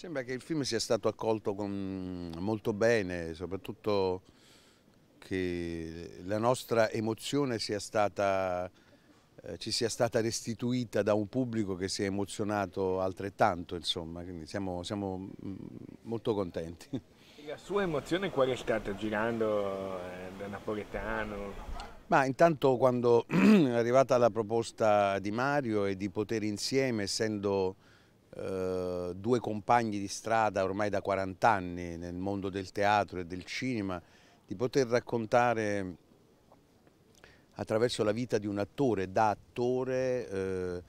Sembra che il film sia stato accolto con... molto bene, soprattutto che la nostra emozione sia stata, eh, ci sia stata restituita da un pubblico che si è emozionato altrettanto, insomma, quindi siamo, siamo mm, molto contenti. La sua emozione qual è stata girando eh, da napoletano? Ma intanto quando è arrivata la proposta di Mario e di poter insieme, essendo eh, due compagni di strada ormai da 40 anni nel mondo del teatro e del cinema, di poter raccontare attraverso la vita di un attore, da attore, eh,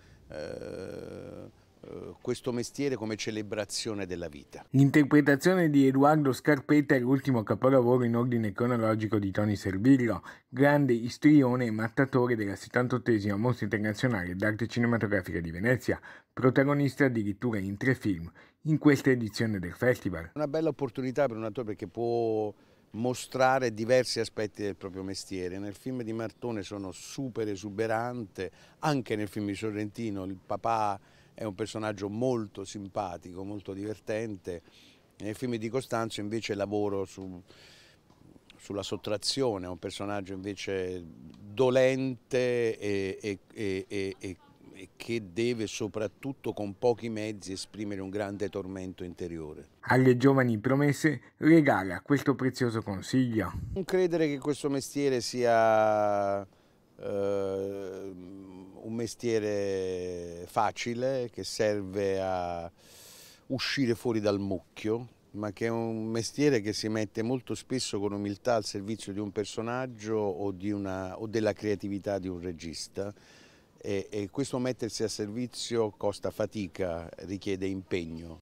questo mestiere come celebrazione della vita. L'interpretazione di Edoardo Scarpetta è l'ultimo capolavoro in ordine cronologico di Tony Servillo, grande istrione e mattatore della 78esima Mostra Internazionale d'Arte Cinematografica di Venezia, protagonista addirittura in tre film in questa edizione del festival. Una bella opportunità per un attore perché può mostrare diversi aspetti del proprio mestiere. Nel film di Martone sono super esuberante, anche nel film di Sorrentino il papà è un personaggio molto simpatico, molto divertente. Nel film di Costanzo invece lavoro su, sulla sottrazione, è un personaggio invece dolente e, e, e, e che deve soprattutto con pochi mezzi esprimere un grande tormento interiore. Alle giovani promesse regala questo prezioso consiglio. Non credere che questo mestiere sia eh, un mestiere facile che serve a uscire fuori dal mucchio, ma che è un mestiere che si mette molto spesso con umiltà al servizio di un personaggio o, una, o della creatività di un regista. E, e questo mettersi a servizio costa fatica, richiede impegno.